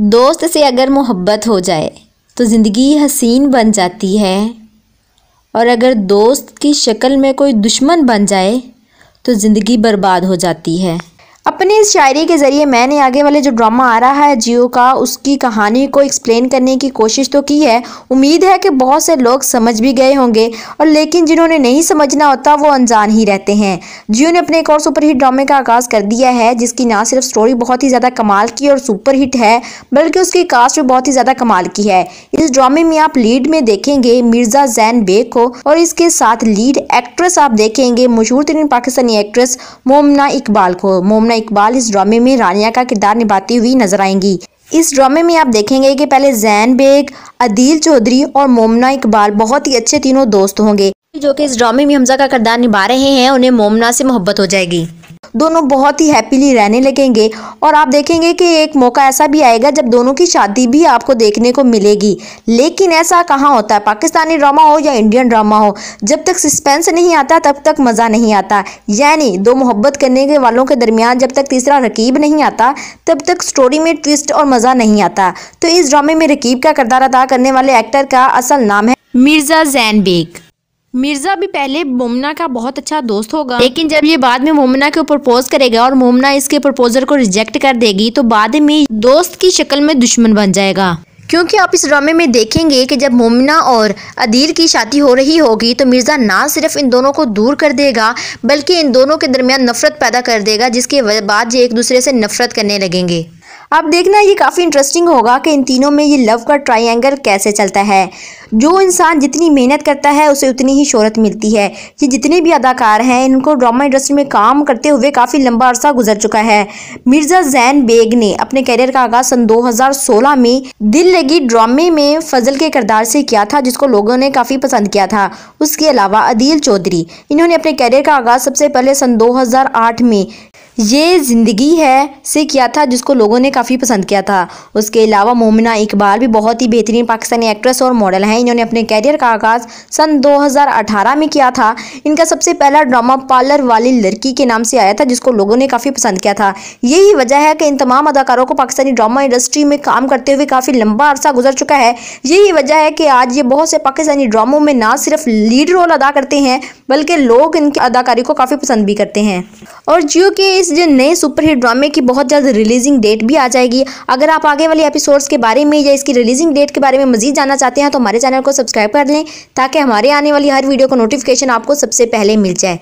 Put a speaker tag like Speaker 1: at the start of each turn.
Speaker 1: दोस्त से अगर मोहब्बत हो जाए तो ज़िंदगी हसीन बन जाती है और अगर दोस्त की शक्ल में कोई दुश्मन बन जाए तो ज़िंदगी बर्बाद हो जाती है अपनी इस शायरी के ज़रिए मैंने आगे वाले जो ड्रामा आ रहा है जियो का उसकी कहानी को एक्सप्लेन करने की कोशिश तो की है उम्मीद है कि बहुत से लोग समझ भी गए होंगे और लेकिन जिन्होंने नहीं समझना होता वो अनजान ही रहते हैं जियो ने अपने एक और सुपर हिट ड्रामे का आगाज़ कर दिया है जिसकी ना सिर्फ स्टोरी बहुत ही ज़्यादा कमाल की और सुपर हिट है बल्कि उसकी कास्ट भी बहुत ही ज़्यादा कमाल की है इस ड्रामे में आप लीड में देखेंगे मिर्ज़ा जैन बेग को और इसके साथ लीड एक्ट्रेस आप देखेंगे मशहूर तरीन पाकिस्तानी एक्ट्रेस मोमना इकबाल को मोमना मोना इकबाल इस ड्रामे में रानिया का किरदार निभाती हुई नजर आएंगी इस ड्रामे में आप देखेंगे कि पहले जैन बेग अदील चौधरी और मोमना इकबाल बहुत ही अच्छे तीनों दोस्त होंगे जो कि इस ड्रामे में हमजा का किरदार निभा रहे हैं उन्हें मोमना से मोहब्बत हो जाएगी दोनों बहुत ही हैप्पीली रहने लगेंगे और आप देखेंगे कि एक मौका ऐसा भी आएगा जब दोनों की शादी भी आपको देखने को मिलेगी लेकिन ऐसा कहाँ होता है पाकिस्तानी ड्रामा हो या इंडियन ड्रामा हो जब तक सस्पेंस नहीं आता तब तक मज़ा नहीं आता यानी दो मोहब्बत करने के वालों के दरमियान जब तक तीसरा रकीब नहीं आता तब तक स्टोरी में ट्विस्ट और मज़ा नहीं आता तो इस ड्रामे में रकीब का किरदार अदा करने वाले एक्टर का असल नाम है मिर्ज़ा जैन बेग मिर्जा भी पहले मोमना का बहुत अच्छा दोस्त होगा लेकिन जब ये बाद में मोमना को प्रपोज करेगा और मोमना इसके प्रपोजल को रिजेक्ट कर देगी तो बाद में दोस्त की शक्ल में दुश्मन बन जाएगा क्योंकि आप इस ड्रामे में देखेंगे कि जब मोमिना और अदील की शादी हो रही होगी तो मिर्ज़ा ना सिर्फ इन दोनों को दूर कर देगा बल्कि इन दोनों के दरमियान नफरत पैदा कर देगा जिसके बाद ये एक दूसरे से नफरत करने लगेंगे अब देखना ये काफ़ी इंटरेस्टिंग होगा कि इन तीनों में ये लव का ट्राइंगल कैसे चलता है जो इंसान जितनी मेहनत करता है उसे उतनी ही शोहरत मिलती है ये जितने भी अदाकार हैं इनको ड्रामा इंडस्ट्री में काम करते हुए काफ़ी लंबा अरसा गुजर चुका है मिर्ज़ा जैन बेग ने अपने कैरियर का आगाज़ सन 2016 में दिल लगी ड्रामे में फजल के किरदार से किया था जिसको लोगों ने काफ़ी पसंद किया था उसके अलावा अदील चौधरी इन्होंने अपने कैरियर का आगाज़ सबसे पहले सन दो में ये ज़िंदगी है से किया था जिसको लोगों ने काफ़ी काफ़ी पसंद किया था उसके अलावा मोमिना इकबाल भी बहुत ही बेहतरीन पाकिस्तानी एक्ट्रेस और मॉडल हैं इन्होंने अपने कैरियर का आगाज़ सन 2018 में किया था इनका सबसे पहला ड्रामा पार्लर वाली लड़की के नाम से आया था जिसको लोगों ने काफ़ी पसंद किया था यही वजह है कि इन तमाम अदाकारों को पाकिस्तानी ड्रामा इंडस्ट्री में काम करते हुए काफ़ी लंबा अरसा गुजर चुका है यही वजह है कि आज ये बहुत से पाकिस्तानी ड्रामों में ना सिर्फ लीड रोल अदा करते हैं बल्कि लोग इनकी अदाकारी को काफ़ी पसंद भी करते हैं और जियो के इस नए सुपरहिट ड्रामे की बहुत जल्द रिलीजिंग डेट भी आज जाएगी अगर आप आगे वाले एपिसोड्स के बारे में या इसकी रिलीजिंग डेट के बारे में मजीद जानना चाहते हैं तो हमारे चैनल को सब्सक्राइब कर लें ताकि हमारे आने वाली हर वीडियो का नोटिफिकेशन आपको सबसे पहले मिल जाए